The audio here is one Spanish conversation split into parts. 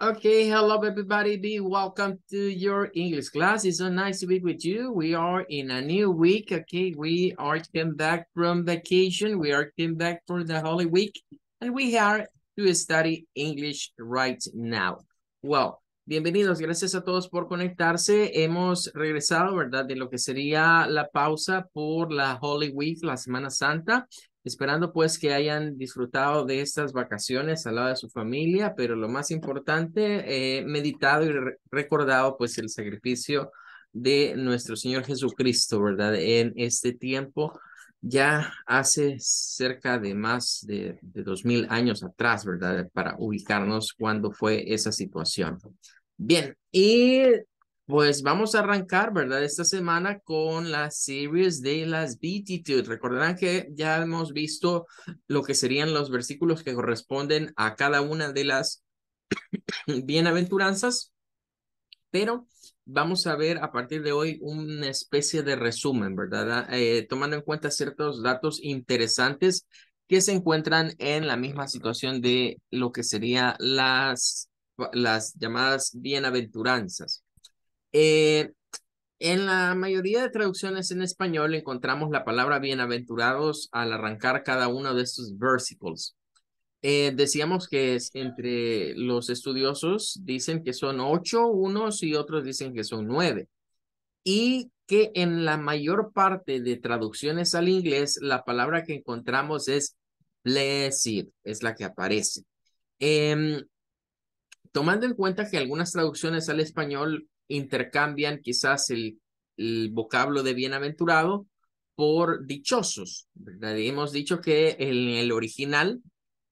Okay, hello everybody. Be welcome to your English class. It's so nice to be with you. We are in a new week. Okay, we are came back from vacation. We are came back for the Holy Week, and we are to study English right now. Well, bienvenidos. Gracias a todos por conectarse. Hemos regresado, verdad, de lo que sería la pausa por la Holy Week, la Semana Santa. Esperando pues que hayan disfrutado de estas vacaciones al lado de su familia, pero lo más importante, eh, meditado y recordado pues el sacrificio de nuestro Señor Jesucristo, ¿verdad? En este tiempo, ya hace cerca de más de dos mil años atrás, ¿verdad? Para ubicarnos cuando fue esa situación. Bien, y pues vamos a arrancar, ¿verdad? Esta semana con la series de las beatitudes. Recordarán que ya hemos visto lo que serían los versículos que corresponden a cada una de las bienaventuranzas, pero vamos a ver a partir de hoy una especie de resumen, ¿verdad? Eh, tomando en cuenta ciertos datos interesantes que se encuentran en la misma situación de lo que serían las, las llamadas bienaventuranzas. Eh, en la mayoría de traducciones en español encontramos la palabra bienaventurados al arrancar cada uno de estos versículos. Eh, decíamos que es entre los estudiosos dicen que son ocho unos y otros dicen que son nueve. Y que en la mayor parte de traducciones al inglés, la palabra que encontramos es blessed, es la que aparece. Em, tomando en cuenta que algunas traducciones al español intercambian quizás el, vocablo de bienaventurado por dichosos. ¿verdad? hemos dicho que en el original,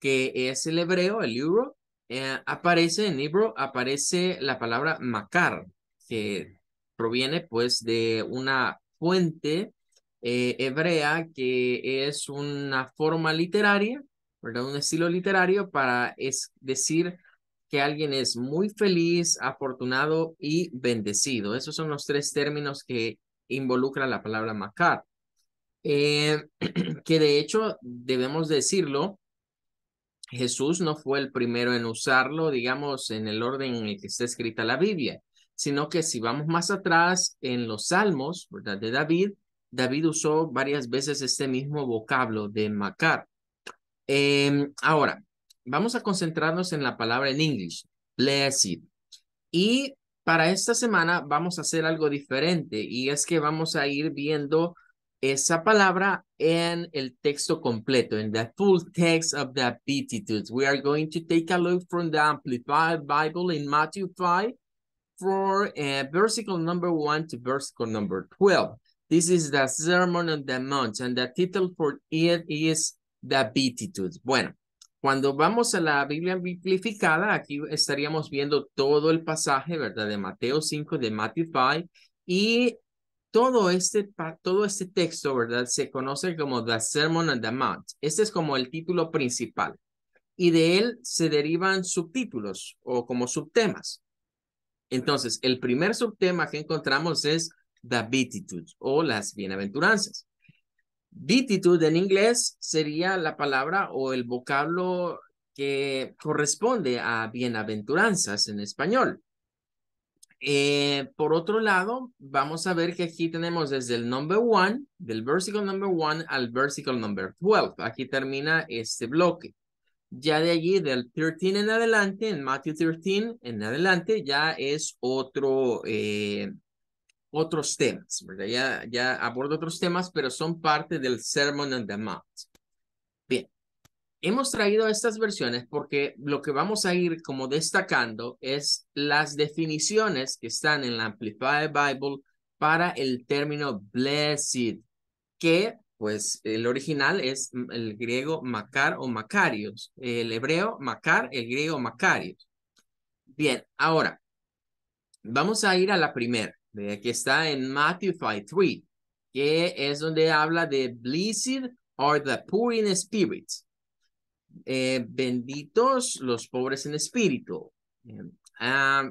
que es el hebreo, el libro, eh, aparece en libro, aparece la palabra macar, que proviene pues de una fuente eh, hebrea que es una forma literaria, ¿verdad? Un estilo literario para es decir que alguien es muy feliz, afortunado y bendecido. Esos son los tres términos que involucra la palabra Macar. Eh, que de hecho, debemos decirlo, Jesús no fue el primero en usarlo, digamos, en el orden en el que está escrita la Biblia, sino que si vamos más atrás en los Salmos, ¿verdad? De David, David usó varias veces este mismo vocablo de Macar. Em, ahora, vamos a concentrarnos en la palabra en inglés, blessed. Y para esta semana vamos a hacer algo diferente y es que vamos a ir viendo esa palabra en el texto completo, en the full text of the Beatitudes. We are going to take a look from the Amplified Bible in Matthew 5 for uh, eh, versicle number 1 to versicle number 12. This is the Sermon on the Mount and the title for it is the Beatitudes. Bueno, cuando vamos a la Biblia amplificada, aquí estaríamos viendo todo el pasaje, ¿verdad? De Mateo 5, de Matthew 5, y todo este, todo este texto, ¿verdad? Se conoce como The Sermon on the Mount. Este es como el título principal. Y de él se derivan subtítulos o como subtemas. Entonces, el primer subtema que encontramos es the beatitudes o las bienaventuranzas. Beatitude en inglés sería la palabra o el vocablo que corresponde a bienaventuranzas en español. Eh, por otro lado, vamos a ver que aquí tenemos desde el number one, del versículo number one al versículo number 12. Aquí termina este bloque. Ya de allí, del 13 en adelante, en Matthew 13 en adelante, ya es otro, eh, otros temas, Ya, ya abordo otros temas, pero son parte del Sermon on the Mount. Bien, hemos traído estas versiones porque lo que vamos a ir como destacando es las definiciones que están en la Amplified Bible para el término blessed, que pues el original es el griego makar o makarios, el hebreo makar, el griego makarios. Bien, ahora vamos a ir a la primera. Aquí que está en Matthew 5.3, que es donde habla de blessed are the poor in spirit. Eh, benditos los pobres en espíritu. bien. Ah,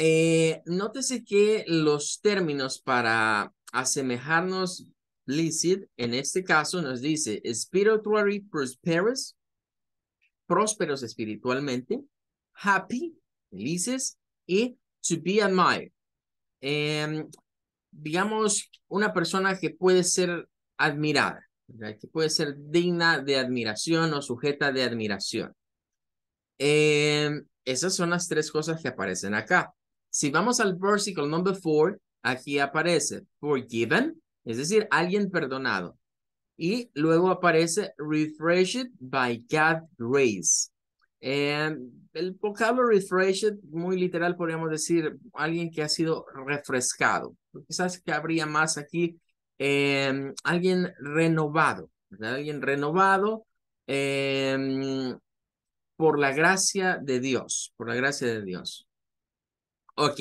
eh, nótese que los términos para asemejarnos blessed, en este caso nos dice spiritually prosperous, prósperos espiritualmente, happy, felices, y to be admired. Em, digamos, una persona que puede ser admirada, que puede ser digna de admiración o sujeta de admiración. Em, esas son las tres cosas que aparecen acá. Si vamos al versículo number four, aquí aparece forgiven, es decir, alguien perdonado. Y luego aparece refreshed by God's grace. Eh, el vocablo refreshed, muy literal podríamos decir, alguien que ha sido refrescado. Quizás que habría más aquí eh, alguien renovado, alguien renovado eh, por la gracia de Dios, por la gracia de Dios. Ok,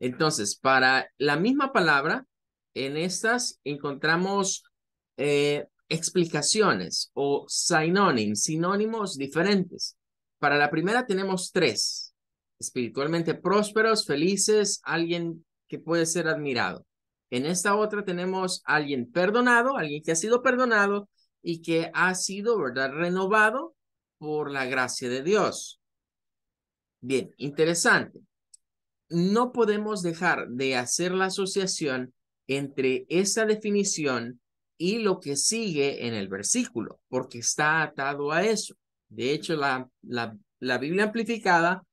entonces, para la misma palabra, en estas encontramos explicaciones o sinónimos, sinónimos diferentes. Para la primera tenemos tres. Espiritualmente prósperos, felices, alguien que puede ser admirado. En esta otra tenemos alguien perdonado, alguien que ha sido perdonado y que ha sido, ¿verdad?, renovado por la gracia de Dios. Bien, interesante. No podemos dejar de hacer la asociación entre esa definición y lo que sigue en el versículo, porque está atado a eso. De hecho, la, la, Biblia amplificada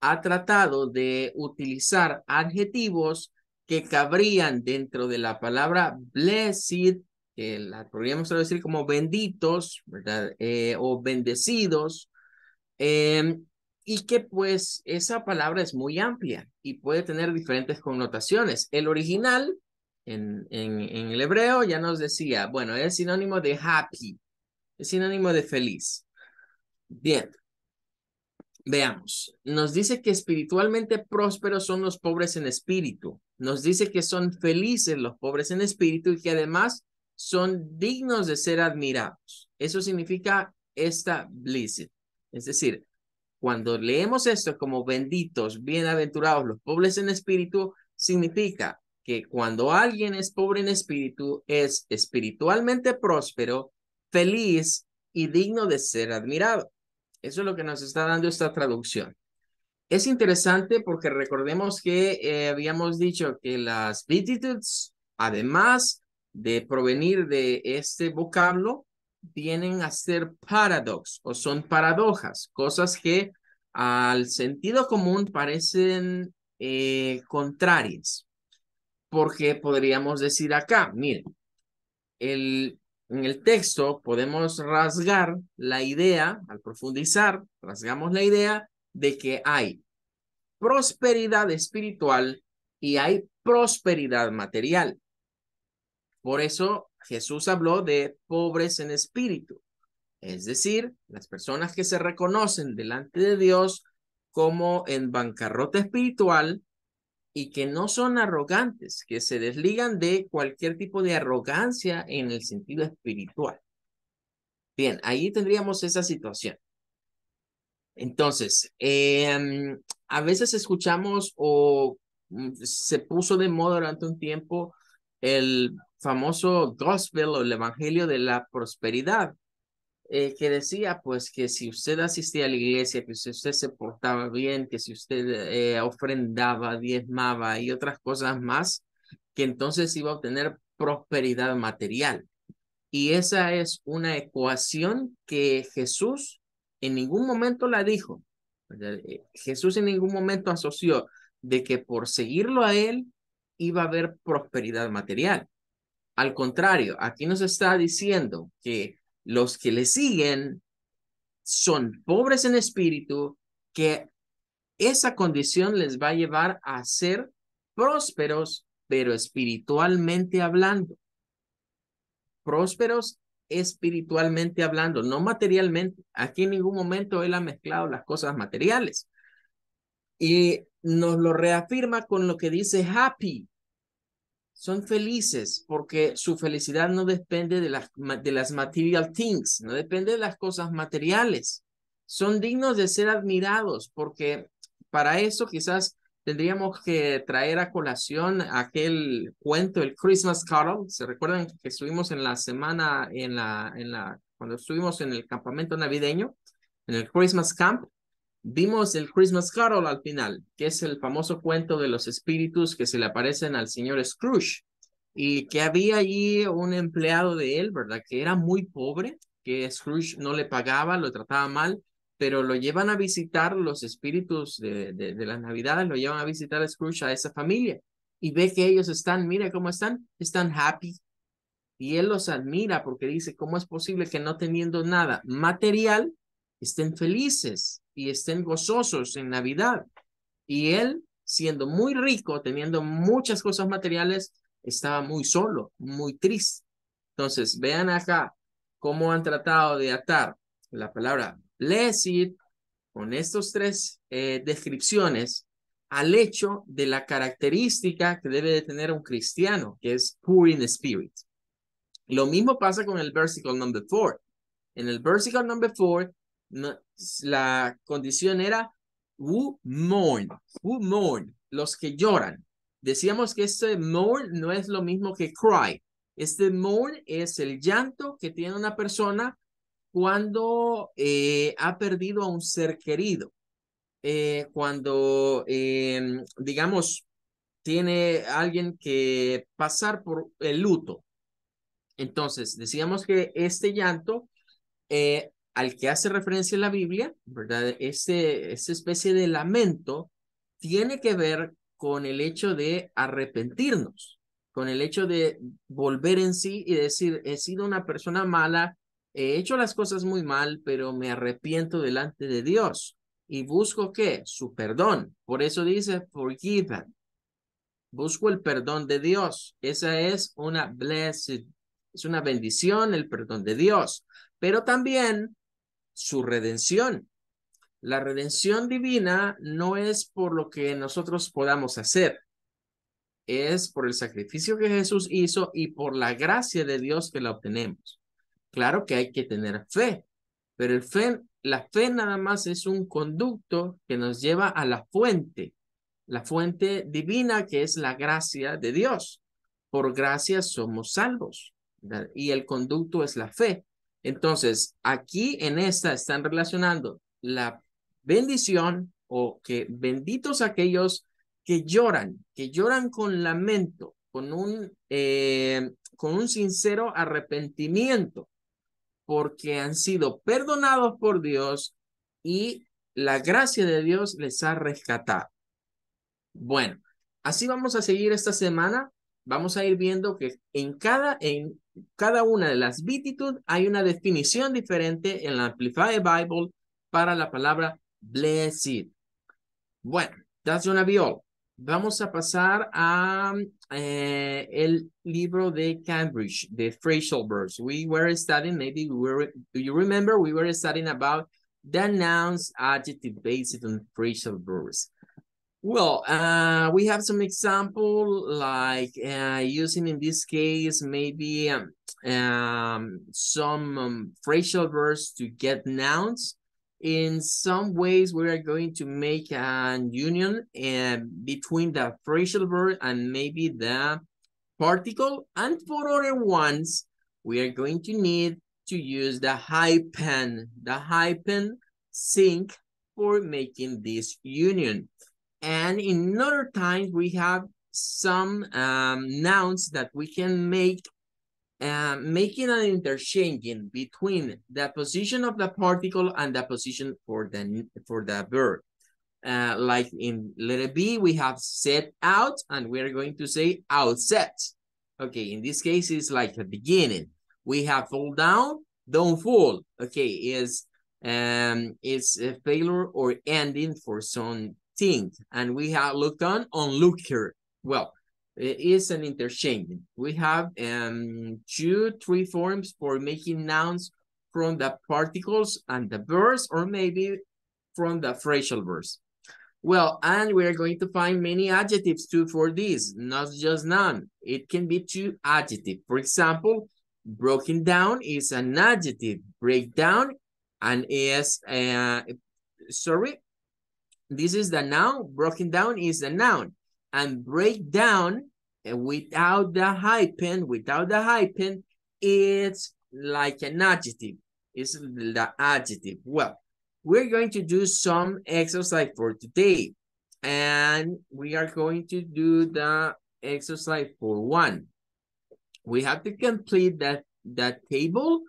ha tratado de utilizar adjetivos que cabrían dentro de la palabra blessed, que la podríamos traducir como benditos, ¿verdad? Eh, o bendecidos, eh, y que pues esa palabra es muy amplia y puede tener diferentes connotaciones. El original, en, en, en el hebreo, ya nos decía, bueno, es sinónimo de happy, es sinónimo de feliz. Bien. Veamos. Nos dice que espiritualmente prósperos son los pobres en espíritu. Nos dice que son felices los pobres en espíritu y que además son dignos de ser admirados. Eso significa esta bliss. Es decir, cuando leemos esto como benditos, bienaventurados los pobres en espíritu, significa que cuando alguien es pobre en espíritu, es espiritualmente próspero, feliz y digno de ser admirado. Eso es lo que nos está dando esta traducción. Es interesante porque recordemos que eh, habíamos dicho que las beatitudes, además de provenir de este vocablo, vienen a ser paradox o son paradojas, cosas que al sentido común parecen eh, contrarias. Porque podríamos decir acá, miren, el en el texto podemos rasgar la idea, al profundizar, rasgamos la idea de que hay prosperidad espiritual y hay prosperidad material. Por eso Jesús habló de pobres en espíritu, es decir, las personas que se reconocen delante de Dios como en bancarrota espiritual, y que no son arrogantes, que se desligan de cualquier tipo de arrogancia en el sentido espiritual. Bien, ahí tendríamos esa situación. Entonces, em, a veces escuchamos o mm, se puso de moda durante un tiempo el famoso gospel o el evangelio de la prosperidad, eh, que decía pues que si usted asistía a la iglesia, que si usted se portaba bien, que si usted eh, ofrendaba, diezmaba y otras cosas más, que entonces iba a obtener prosperidad material. Y esa es una ecuación que Jesús en ningún momento la dijo. Eh, Jesús en ningún momento asoció de que por seguirlo a él iba a haber prosperidad material. Al contrario, aquí nos está diciendo que los que le siguen son pobres en espíritu, que esa condición les va a llevar a ser prósperos, pero espiritualmente hablando. Prósperos espiritualmente hablando, no materialmente. Aquí en ningún momento él ha mezclado las cosas materiales. Y nos lo reafirma con lo que dice happy, son felices porque su felicidad no depende de las, de las material things, no depende de las cosas materiales. Son dignos de ser admirados porque para eso quizás tendríamos que traer a colación aquel cuento, el Christmas Carol. ¿Se recuerdan que estuvimos en la semana, en la, en la, cuando estuvimos en el campamento navideño, en el Christmas Camp? Vimos el Christmas Carol al final, que es el famoso cuento de los espíritus que se le aparecen al señor Scrooge y que había allí un empleado de él, ¿verdad? Que era muy pobre, que Scrooge no le pagaba, lo trataba mal, pero lo llevan a visitar los espíritus de, de, de las Navidades, lo llevan a visitar a Scrooge a esa familia y ve que ellos están, mira cómo están, están happy. Y él los admira porque dice, ¿cómo es posible que no teniendo nada material estén felices? y estén gozosos en Navidad. Y él, siendo muy rico, teniendo muchas cosas materiales, estaba muy solo, muy triste. Entonces, vean acá cómo han tratado de atar la palabra blessed con estos tres eh, descripciones al hecho de la característica que debe de tener un cristiano, que es poor in spirit. Lo mismo pasa con el versículo number four. En el versículo number four, no, la condición era Wu mourn los que lloran. Decíamos que este mourn no es lo mismo que cry. Este mourn es el llanto que tiene una persona cuando eh, ha perdido a un ser querido. Eh, cuando, em, digamos, tiene alguien que pasar por el luto. Entonces, decíamos que este llanto eh, al que hace referencia la Biblia, ¿verdad? Ese, esa especie de lamento tiene que ver con el hecho de arrepentirnos, con el hecho de volver en sí y decir, he sido una persona mala, he hecho las cosas muy mal, pero me arrepiento delante de Dios y busco qué? Su perdón. Por eso dice, forgiven. Busco el perdón de Dios. Esa es una blessed, es una bendición el perdón de Dios. Pero también su redención. La redención divina no es por lo que nosotros podamos hacer, es por el sacrificio que Jesús hizo y por la gracia de Dios que la obtenemos. Claro que hay que tener fe, pero el fe, la fe nada más es un conducto que nos lleva a la fuente, la fuente divina que es la gracia de Dios. Por gracia somos salvos y el conducto es la fe. Entonces, aquí en esta están relacionando la bendición o que benditos aquellos que lloran, que lloran con lamento, con un, eh, con un sincero arrepentimiento, porque han sido perdonados por Dios y la gracia de Dios les ha rescatado. Bueno, así vamos a seguir esta semana vamos a ir viendo que en cada, en cada una de las beatitudes hay una definición diferente en la Amplified Bible para la palabra blessed. Bueno, that's gonna be all. Vamos a pasar a eh, el libro de Cambridge, de Fracial verbs. We were studying, maybe we were, do you remember? We were studying about the nouns, adjective based on phrasal verbs. Well, uh, we have some example like uh, using in this case maybe um, um some um, phrasal verbs to get nouns. In some ways, we are going to make an union uh, between the phrasal verb and maybe the particle. And for other ones, we are going to need to use the hyphen, the hyphen sync for making this union. And in other times, we have some um, nouns that we can make, uh, making an interchanging between the position of the particle and the position for the, for the verb. Uh, like in letter B, we have set out, and we're going to say outset. Okay, in this case, it's like a beginning. We have fall down, don't fall. Okay, is um, it's a failure or ending for some think and we have looked on on looker. Well, it is an interchange. We have um, two, three forms for making nouns from the particles and the verbs, or maybe from the phrasal verbs. Well, and we're going to find many adjectives too for this, not just noun. It can be two adjective. For example, broken down is an adjective. Breakdown and is, uh, sorry, this is the noun. Broken down is the noun. And break down without the hyphen, without the hyphen, it's like an adjective. It's the adjective. Well, we're going to do some exercise for today. And we are going to do the exercise for one. We have to complete that, that table.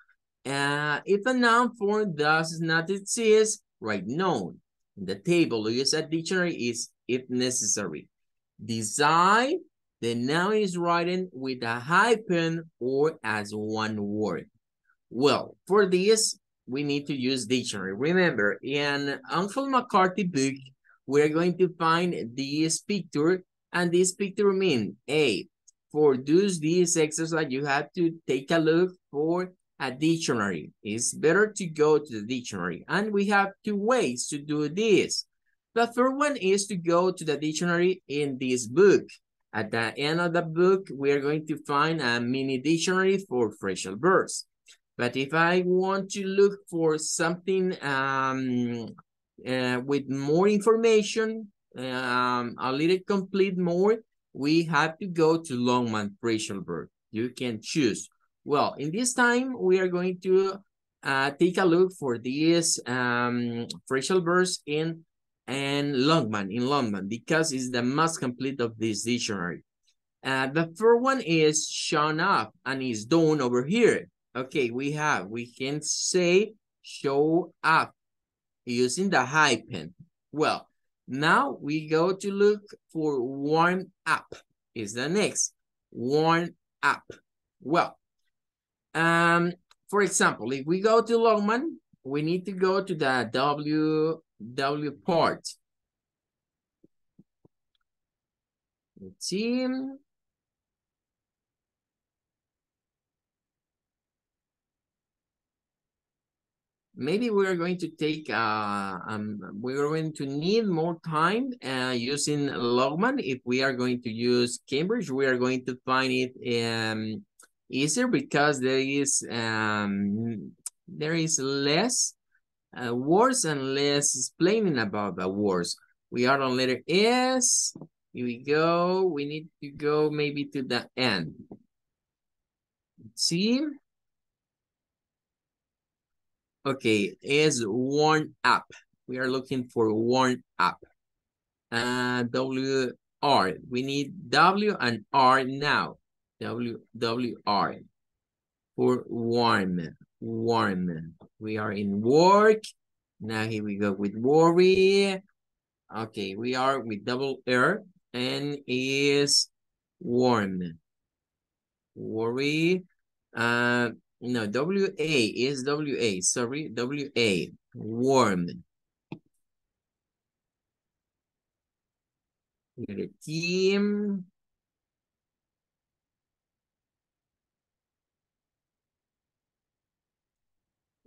Uh, if a noun form does not exist, write known. In the table, use a dictionary is if necessary. Design, the noun is written with a hyphen or as one word. Well, for this, we need to use dictionary. Remember, in Uncle McCarthy book, we're going to find this picture, and this picture means A, for those this exercise, you have to take a look for a dictionary. It's better to go to the dictionary. And we have two ways to do this. The first one is to go to the dictionary in this book. At the end of the book, we are going to find a mini dictionary for phrasal verbs. But if I want to look for something um, uh, with more information, um, a little complete more, we have to go to Longman phrasal verb. You can choose well, in this time, we are going to uh, take a look for this um, facial verse in and Longman in Longman because it's the most complete of this dictionary. Uh, the first one is shown up and is done over here. Okay, we have, we can say show up using the hyphen. Well, now we go to look for warm up is the next. Warm up. Well, um, for example, if we go to Longman, we need to go to the W, w part. Let's see. maybe we're going to take uh um we're going to need more time uh using logman if we are going to use cambridge we are going to find it um easier because there is um, there is less uh, words and less explaining about the words. We are on letter S. Here we go. We need to go maybe to the end. see? Okay, is worn up. We are looking for worn up. Uh, WR. We need W and R now. WWR for warm, warm. We are in work. Now here we go with worry. Okay, we are with double R and is warm. Worry. Uh, no, W-A is W-A. Sorry, W-A. Warm. team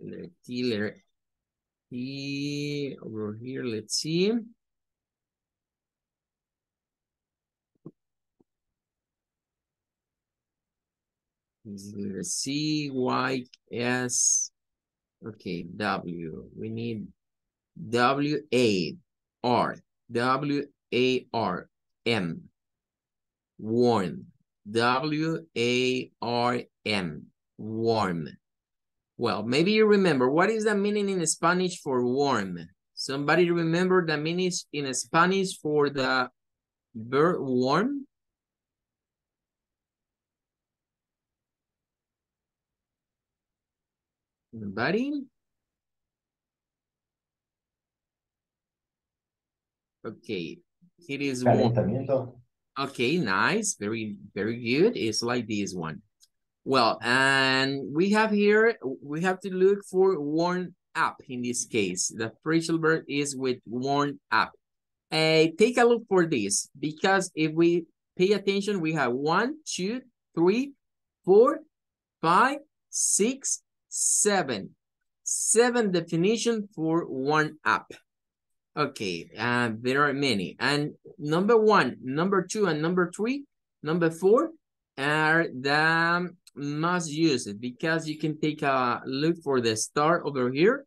The dealer. letter over here. Let's see. C, Y, S. Okay, W. We need W A R W A R N. Warn. W A R N. Warn. Well, maybe you remember, what is the meaning in Spanish for warm? Somebody remember the meaning in Spanish for the verb warm? Anybody? Okay, it is warm. Okay, nice, very, very good. It's like this one. Well, and we have here, we have to look for worn up in this case. The phrasal verb is with worn up. Uh, eh, take a look for this because if we pay attention, we have one, two, three, four, five, six, seven. Seven definition for worn up. Okay, uh, there are many. And number one, number two, and number three, number four are the must use it because you can take a look for the star over here.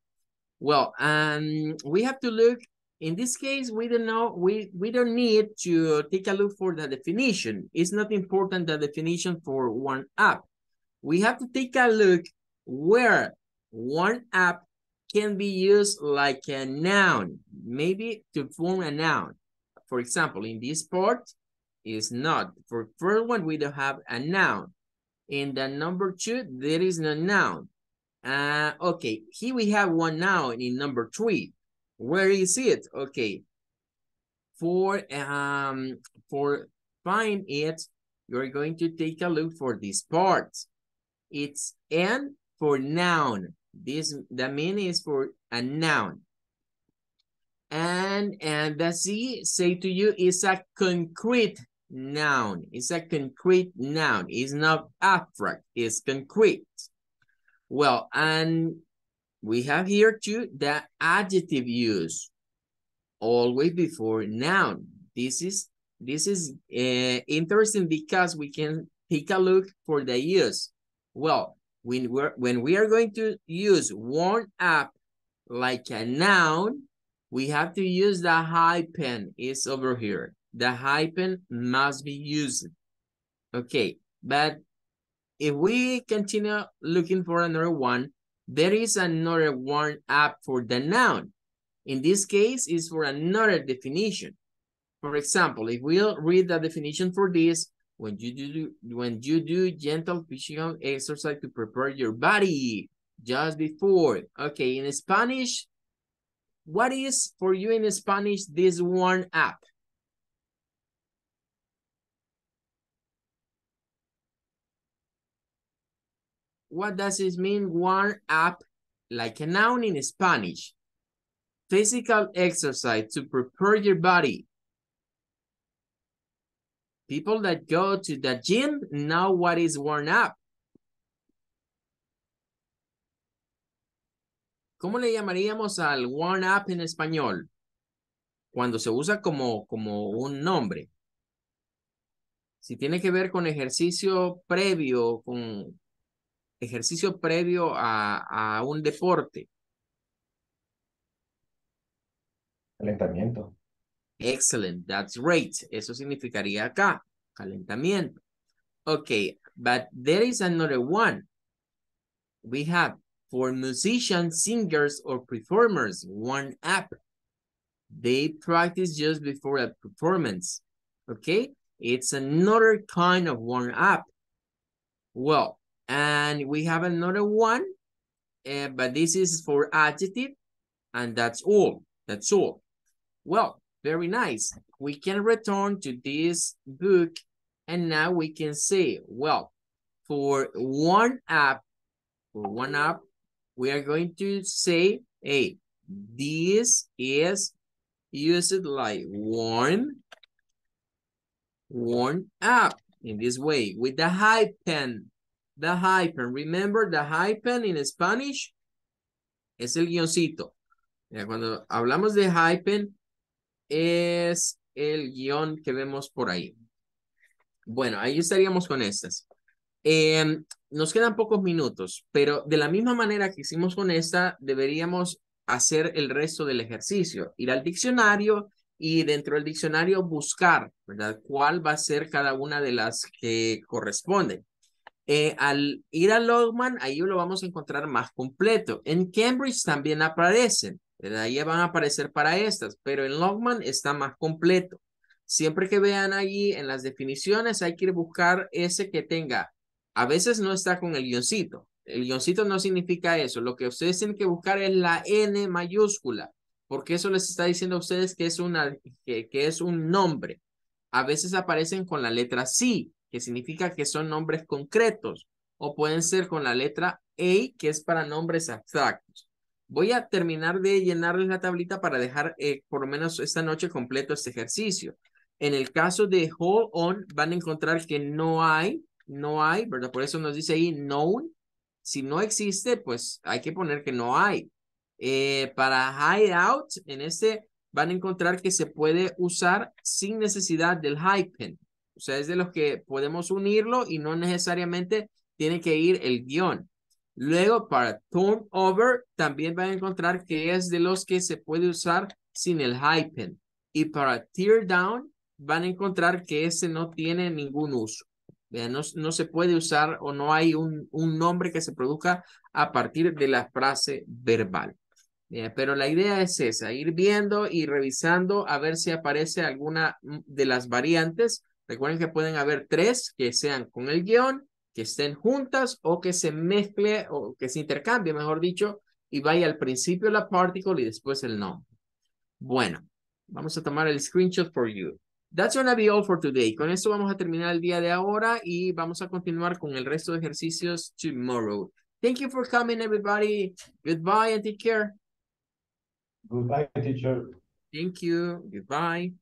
Well, um, we have to look, in this case, we don't know, we, we don't need to take a look for the definition. It's not important the definition for one app. We have to take a look where one app can be used like a noun, maybe to form a noun. For example, in this part, is not. For first one, we don't have a noun. In the number two, there is no noun. Uh, okay, here we have one noun in number three. Where is it? Okay, for um for find it, you're going to take a look for this part. It's N for noun. This the meaning is for a noun. And and the C say to you is a concrete noun. It's a concrete noun. It's not abstract. It's concrete. Well, and we have here too the adjective use always before noun. This is this is uh, interesting because we can take a look for the use. Well, when we're when we are going to use one up like a noun, we have to use the hyphen. It's over here the hyphen must be used. Okay, but if we continue looking for another one, there is another one up for the noun. In this case, is for another definition. For example, if we'll read the definition for this, when you do when you do gentle physical exercise to prepare your body just before. Okay, in Spanish, what is for you in Spanish this one up? What does it mean, warm up? Like a noun in Spanish. Physical exercise to prepare your body. People that go to the gym know what is warm up. ¿Cómo le llamaríamos al warm up en español? Cuando se usa como, como un nombre si tiene que ver con ejercicio previo, con, ejercicio previo a, a un deporte? Calentamiento. Excellent, that's right. Eso significaría acá, calentamiento. Okay, but there is another one. We have for musicians, singers, or performers, one app. They practice just before a performance. Okay, it's another kind of one app. Well, And we have another one, uh, but this is for adjective, and that's all. That's all. Well, very nice. We can return to this book, and now we can say, well, for one app, for one app, we are going to say, hey, this is used like one, one app in this way with the hyphen The hyphen. Remember the hyphen in Spanish? Es el guioncito. cuando hablamos de hyphen, es el guión que vemos por ahí. Bueno, ahí estaríamos con estas. Em, nos quedan pocos minutos, pero de la misma manera que hicimos con esta, deberíamos hacer el resto del ejercicio, ir al diccionario y dentro del diccionario buscar, ¿verdad? ¿Cuál va a ser cada una de las que corresponden? Eh, al ir a Logman, ahí lo vamos a encontrar más completo. En Cambridge también aparecen, De ahí van a aparecer para estas, pero en Logman está más completo. Siempre que vean allí en las definiciones, hay que ir buscar ese que tenga. A veces no está con el guioncito. El guioncito no significa eso. Lo que ustedes tienen que buscar es la N mayúscula, porque eso les está diciendo a ustedes que es, una, que, es un nombre. A veces aparecen con la letra sí, que significa que son nombres concretos, o pueden ser con la letra A, e, que es para nombres abstractos. Voy a terminar de llenarles la tablita para dejar eh, por lo menos esta noche completo este ejercicio. En el caso de hold on, van a encontrar que no hay, no hay, ¿verdad? Por eso nos dice ahí known. Si no existe, pues hay que poner que no hay. Eh, para hide out, en este van a encontrar que se puede usar sin necesidad del hyphen. O sea, es de los que podemos unirlo y no necesariamente tiene que ir el guión. Luego, para turn over, también van a encontrar que es de los que se puede usar sin el hyphen. Y para tear down, van a encontrar que ese no tiene ningún uso. No, no se puede usar o no hay un, un, nombre que se produzca a partir de la frase verbal. Pero la idea es esa, ir viendo y revisando a ver si aparece alguna mm, de las variantes Recuerden que pueden haber tres que sean con el guión, que estén juntas o que se mezcle o que se intercambie, mejor dicho, y vaya al principio la particle y después el no. Bueno, vamos a tomar el screenshot for you. That's gonna be all for today. Con esto vamos a terminar el día de ahora y vamos a continuar con el resto de ejercicios tomorrow. Thank you for coming, everybody. Goodbye and take care. Goodbye, teacher. Thank you. Goodbye.